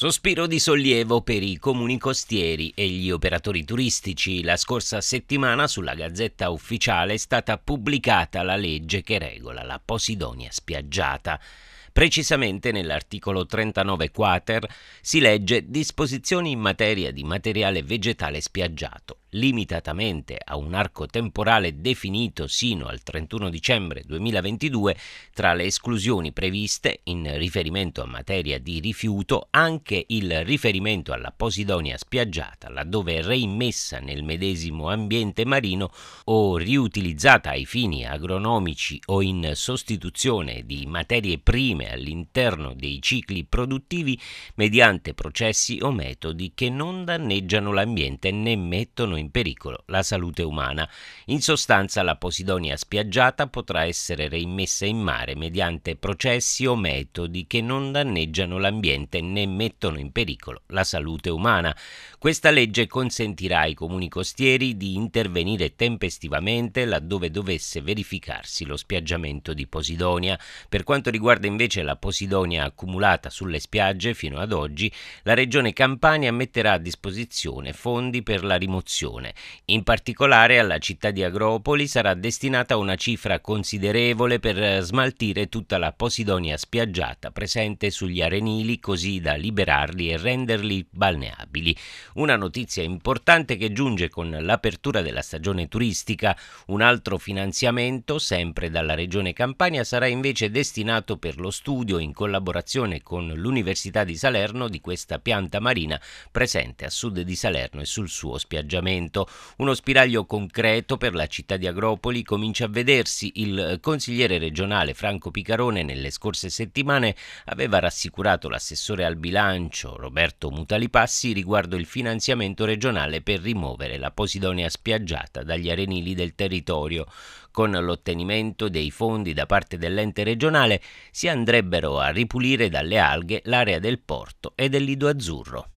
Sospiro di sollievo per i comuni costieri e gli operatori turistici. La scorsa settimana sulla Gazzetta Ufficiale è stata pubblicata la legge che regola la Posidonia spiaggiata. Precisamente nell'articolo 39 quater si legge disposizioni in materia di materiale vegetale spiaggiato limitatamente a un arco temporale definito sino al 31 dicembre 2022 tra le esclusioni previste in riferimento a materia di rifiuto anche il riferimento alla Posidonia spiaggiata laddove reimmessa nel medesimo ambiente marino o riutilizzata ai fini agronomici o in sostituzione di materie prime all'interno dei cicli produttivi mediante processi o metodi che non danneggiano l'ambiente né mettono in pericolo la salute umana. In sostanza la posidonia spiaggiata potrà essere reimmessa in mare mediante processi o metodi che non danneggiano l'ambiente né mettono in pericolo la salute umana. Questa legge consentirà ai comuni costieri di intervenire tempestivamente laddove dovesse verificarsi lo spiaggiamento di posidonia. Per quanto riguarda invece la posidonia accumulata sulle spiagge fino ad oggi, la Regione Campania metterà a disposizione fondi per la rimozione popolazione. In particolare alla città di Agropoli sarà destinata una cifra considerevole per eh, smaltire tutta la posidonia spiaggiata presente sugli arenili così da liberarli e renderli balneabili. Una notizia importante che giunge con l'apertura della stagione turistica. Un altro finanziamento, sempre dalla Regione Campania, sarà invece destinato per lo studio in collaborazione con l'Università di Salerno di questa pianta marina presente a sud di Salerno e sul suo spiaggiamento. Parlamento. Uno spiraglio concreto per la città di Agropoli comincia a vedersi. Il eh, consigliere regionale Franco Picarone nelle scorse settimane aveva rassicurato l'assessore al bilancio Roberto Mutalipassi riguardo il finanziamento regionale per rimuovere la Posidonia spiaggiata dagli arenili del territorio. Con l'ottenimento dei fondi da parte dell'ente regionale si andrebbero a ripulire dalle alghe l'area del porto e del lido azzurro.